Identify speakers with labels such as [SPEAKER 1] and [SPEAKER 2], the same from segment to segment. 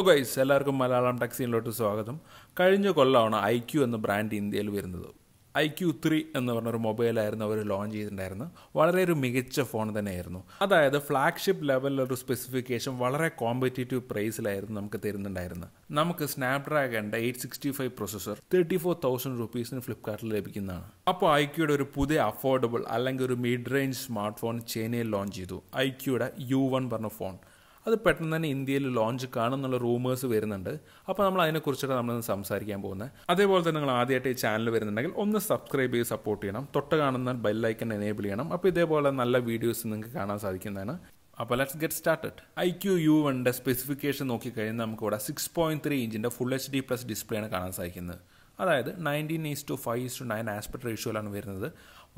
[SPEAKER 1] ഓ guys എല്ലാവർക്കും മലയാളം ടാക്സിയിലോട്ട് സ്വാഗതം കഴിഞ്ഞ കൊല്ലമാണ് ഐ ക്യു എന്ന ബ്രാൻഡ് ഇന്ത്യയിൽ വരുന്നത് ഐ ക്യു ത്രീ എന്ന് പറഞ്ഞൊരു മൊബൈലായിരുന്നു അവർ ലോഞ്ച് ചെയ്തിട്ടുണ്ടായിരുന്നു വളരെ ഒരു മികച്ച ഫോൺ തന്നെയായിരുന്നു അതായത് ഫ്ലാഗ്ഷിപ്പ് ലെവലിലൊരു സ്പെസിഫിക്കേഷൻ വളരെ കോമ്പറ്റേറ്റീവ് പ്രൈസിലായിരുന്നു നമുക്ക് തരുന്നുണ്ടായിരുന്നു നമുക്ക് സ്നാപ്ഡ്രാഗണിൻ്റെ eight sixty five processor thirty four thousand റുപ്പീസിന് ഫ്ലിപ്കാർട്ടിൽ ലഭിക്കുന്നതാണ് അപ്പോൾ ഐ ക്യൂയുടെ ഒരു പുതിയ അഫോർഡബിൾ അല്ലെങ്കിൽ ഒരു മിഡ് റേഞ്ച് സ്മാർട്ട് ഫോൺ ചൈനയിൽ ലോഞ്ച് ചെയ്തു ഐ ക്യൂയുടെ യു വൺ പറഞ്ഞ ഫോൺ അത് പെട്ടെന്ന് തന്നെ ഇന്ത്യയിൽ ലോഞ്ച് കാണുന്നുള്ള റൂമേഴ്സ് വരുന്നുണ്ട് അപ്പോൾ നമ്മൾ അതിനെക്കുറിച്ചിട്ട് നമ്മൾ സംസാരിക്കാൻ പോകുന്നത് അതേപോലെ തന്നെ നിങ്ങൾ ആദ്യമായിട്ട് ഈ ചാനൽ വരുന്നുണ്ടെങ്കിൽ ഒന്ന് സബ്സ്ക്രൈബ് ചെയ്ത് സപ്പോർട്ട് ചെയ്യണം തൊട്ട് കാണുന്ന ബെല്ലൈക്കൺ എനേബിൾ ചെയ്യണം അപ്പോൾ ഇതേപോലെ നല്ല വീഡിയോസ് നിങ്ങൾക്ക് കാണാൻ സാധിക്കുന്നതാണ് അപ്പോൾ let's get started iQOO U വണ്ണിൻ്റെ സ്പെസിഫിക്കേഷൻ നോക്കിക്കഴിഞ്ഞാൽ നമുക്കിവിടെ സിക്സ് പോയിൻറ്റ് ത്രീ ഇഞ്ചിൻ്റെ full H D plus display ആണ് കാണാൻ സാധിക്കുന്നത് അതായത് nineteen is to five is to nine aspect റേഷ്യോയിലാണ് വരുന്നത്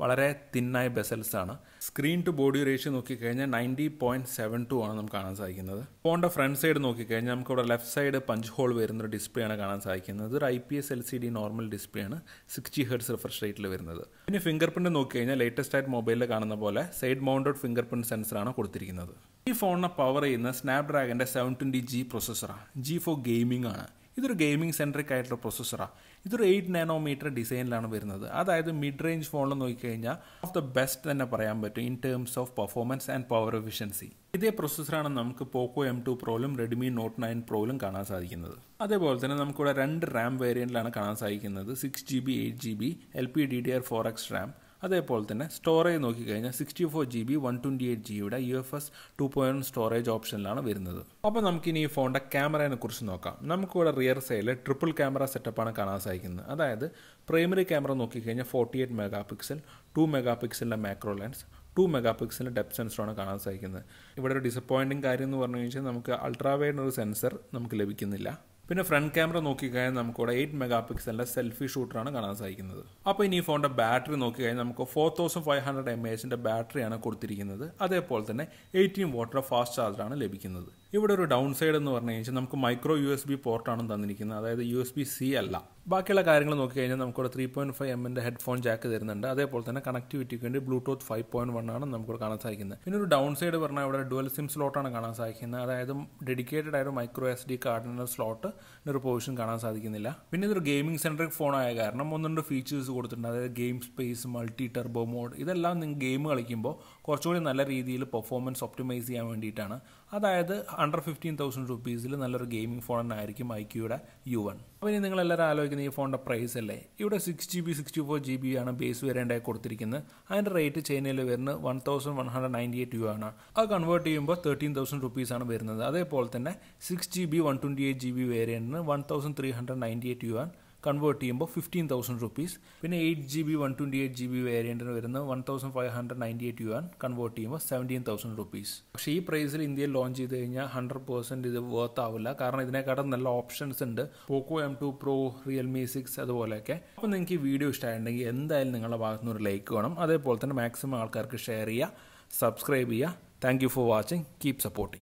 [SPEAKER 1] വളരെ തിന്നായ ബെസൽസ് ആണ് സ്ക്രീൻ ടു ബോഡി റേഷ്യോ നോക്കിക്കഴിഞ്ഞാൽ നയൻറ്റി പോയിന്റ് സെവൻ ടു ആണ് നമുക്ക് കാണാൻ സാധിക്കുന്നത് ഫോണിൻ്റെ ഫ്രണ്ട് സൈഡ് നോക്കിക്കഴിഞ്ഞാൽ നമുക്ക് ഇവിടെ ലെഫ്റ്റ് സൈഡ് പഞ്ച് ഹോൾ വരുന്നൊരു ഡിസ്പ്ലേ ആണ് കാണാൻ സാധിക്കുന്നത് ഒരു I P S L C D normal display ആണ് സിക്സ്റ്റി ഹെർട്സ് റിഫ്രഷ് റേറ്റിൽ വരുന്നത് പിന്നെ ഫിംഗർ പ്രിൻറ്റ് നോക്കിക്കഴിഞ്ഞാൽ ലേറ്റസ്റ്റ് ആയിട്ട് മൊബൈലിൽ കാണുന്ന പോലെ സൈഡ് മൗണ്ടഡ് ഫിംഗർ പ്രിൻറ്റ് സെൻസറാണ് കൊടുത്തിരിക്കുന്നത് ഈ ഫോണിനെ പവർ ചെയ്യുന്ന സ്നാപ്ഡ്രാഗൻ്റെ സെവൻ ട്വൻറ്റി ജി പ്രോസസ്സറാണ് ജി ഫോർ ഗെയിമിംഗ് ആണ് ഇതൊരു ഗെയിമിംഗ് സെൻട്രിക് ആയിട്ടുള്ള പ്രൊസസ്സറാണ് ഇതൊരു എയ്റ്റ് നാനോമീറ്റർ ഡിസൈനിലാണ് വരുന്നത് അതായത് മിഡ് റേഞ്ച് ഫോണിൽ നോക്കിക്കഴിഞ്ഞാൽ ഓഫ് ദ ബെസ്റ്റ് തന്നെ പറയാൻ പറ്റും in terms of performance and power efficiency ഇതേ പ്രൊസസ്സറാണ് നമുക്ക് പോക്കോ എം ടു പ്രോയിലും റെഡ്മി നോട്ട് നയൻ പ്രോയിലും കാണാൻ സാധിക്കുന്നത് അതേപോലെ തന്നെ നമുക്കിവിടെ രണ്ട് റാം വേരിയൻറ്റിലാണ് കാണാൻ സാധിക്കുന്നത് six G B eight G B L P D D R four X RAM അതേപോലെ തന്നെ സ്റ്റോറേജ് നോക്കിക്കഴിഞ്ഞാൽ sixty four G B one twenty eight ജിയുടെ U F S two point storage ഓപ്ഷനിലാണ് വരുന്നത് അപ്പോൾ നമുക്കിനി ഈ ഫോണിൻ്റെ ക്യാമറയെ കുറിച്ച് നോക്കാം നമുക്കിവിടെ റിയർ സൈഡിൽ ട്രിപ്പിൾ ക്യാമറ സെറ്റപ്പാണ് കാണാൻ സാധിക്കുന്നത് അതായത് പ്രൈമറി ക്യാമറ നോക്കിക്കഴിഞ്ഞാൽ forty eight mega pixel two mega പിക്സലിൻ്റെ മാക്രോ ലെൻസ് ടു മെഗാ പിക്സലിൻ്റെ ഡെപ്ത് സെൻസറാണ് കാണാൻ സാധിക്കുന്നത് ഇവിടെ ഒരു ഡിസപ്പോയിൻറ്റിങ് കാര്യം എന്ന് പറഞ്ഞു കഴിഞ്ഞാൽ നമുക്ക് അൾട്രാ വൈഡ് ഒരു സെൻസർ നമുക്ക് ലഭിക്കുന്നില്ല പിന്നെ ഫ്രണ്ട് ക്യാമറ നോക്കിക്കഴിഞ്ഞാൽ നമുക്കിവിടെ എയ്റ്റ് മെഗാ പിക്സലിൻ്റെ സെൽഫി ഷൂട്ടറാണ് കാണാൻ സാധിക്കുന്നത് അപ്പോൾ ഇനി ഈ ഫോണിൻ്റെ ബാറ്ററി നോക്കിക്കഴിഞ്ഞാൽ നമുക്ക് four thousand five hundred M എച്ചിൻ്റെ ബാറ്ററിയാണ് കൊടുത്തിരിക്കുന്നത് അതേപോലെ തന്നെ എയ്റ്റീൻ വാട്ടർ ഫാസ്റ്റ് ചാർജറാണ് ലഭിക്കുന്നത് ഇവിടെ ഒരു ഡൗൺ സൈഡ് എന്ന് പറഞ്ഞു കഴിഞ്ഞാൽ നമുക്ക് മൈക്രോ യു എസ് ബി പോർട്ടാണ് തന്നിരിക്കുന്നത് അതായത് യു എസ് ബി സി അല്ല ബാക്കിയുള്ള കാര്യങ്ങൾ നോക്കിക്കഴിഞ്ഞാൽ നമുക്കിവിടെ ത്രീ പോയിൻറ്റ് ഫൈവ് എമ്മിൻ്റെ ഹെഡ്ഫോൺ ജാക്ക് തരുന്നുണ്ട് അതേപോലെ തന്നെ കണക്ടിവിറ്റിക്ക് വേണ്ടി ബ്ലൂടൂത്ത് ഫൈവ് പോയിൻറ്റ് വൺ ആണ് നമുക്കിവിടെ കാണാൻ സാധിക്കുന്നത് പിന്നെ ഒരു ഡൗൺ സൈഡ് പറഞ്ഞാൽ ഇവിടെ ഡുവൽ സിം സ്ലോട്ടാണ് കാണാൻ സാധിക്കുന്നത് അതായത് ഡെഡിക്കേറ്റഡ് ആയ ഒരു മൈക്രോ എസ് ഡി കാർഡിൻ്റെ സ്ലോട്ട് ഒരു പൊസിഷൻ കാണാൻ സാധിക്കുന്നില്ല പിന്നെ ഇതൊരു ഗെയിമിംഗ് സെൻട്രിക് ഫോൺ ആയ കാരണം ഒന്ന് രണ്ട് ഫീച്ചേഴ്സ് കൊടുത്തിട്ടുണ്ട് അതായത് game space multi turbo mode ഇതെല്ലാം നിങ്ങൾ ഗെയിം കളിക്കുമ്പോൾ കുറച്ചുകൂടി നല്ല രീതിയിൽ പെർഫോമൻസ് ഒപ്റ്റിമൈസ് ചെയ്യാൻ വേണ്ടിയിട്ടാണ് അതായത് അണ്ടർ ഫിഫ്റ്റീൻ തൗസൻഡ് റുപ്പീസിൽ നല്ലൊരു ഗെയിമിംഗ് ഫോൺ തന്നെയായിരിക്കും ഐ ക്യൂയുടെ യു വൺ അപ്പോൾ ഇനി നിങ്ങൾ എല്ലാവരും ആലോചിക്കുന്ന ഈ ഫോണിൻ്റെ പ്രൈസ് അല്ലേ ഇവിടെ six G B sixty four G B ആണ് ബേസ് വേരേണ്ടായി കൊടുത്തിരിക്കുന്നത് അതിൻ്റെ റേറ്റ് ചൈനയിൽ വരുന്നത് one thousand one hundred ninety eight യു ആണ് അത് കൺവേർട്ട് ചെയ്യുമ്പോൾ തേർട്ടീൻ തൗസൻഡ് റുപ്പീസ് ആണ് വരുന്നത് അതേപോലെ തന്നെ six G B one twenty eight G B വേരിയൻറ്റിന് one thousand three hundred ninety eight യു ആണ് കൺവേർട്ട് ചെയ്യുമ്പോൾ ഫിഫ്റ്റീൻ തൗസൻഡ് റുപ്പീസ് പിന്നെ eight G B one twenty eight G B വേരിയൻറ്റിന് വരുന്ന one thousand five hundred ninety eight ആൻ convert ചെയ്യുമ്പോൾ seventeen thousand rupees പക്ഷേ ഈ പ്രൈസിൽ ഇന്ത്യയിൽ ലോഞ്ച് ചെയ്ത് കഴിഞ്ഞാൽ ഹൺഡ്രഡ് പെർസെൻറ്റ് ഇത് വർത്ത് ആവില്ല കാരണം ഇതിനെക്കാട്ടും നല്ല ഓപ്ഷൻസ് ഉണ്ട് Poco M two pro Realme six അതുപോലെയൊക്കെ അപ്പോൾ നിങ്ങൾക്ക് ഈ വീഡിയോ ഇഷ്ടമായിട്ടുണ്ടെങ്കിൽ എന്തായാലും നിങ്ങളുടെ ഭാഗത്തുനിന്ന് ഒരു ലൈക്ക് വേണം അതേപോലെ തന്നെ മാക്സിമം ആൾക്കാർക്ക് ഷെയർ ചെയ്യുക സബ്സ്ക്രൈബ് ചെയ്യുക thank you for watching keep supporting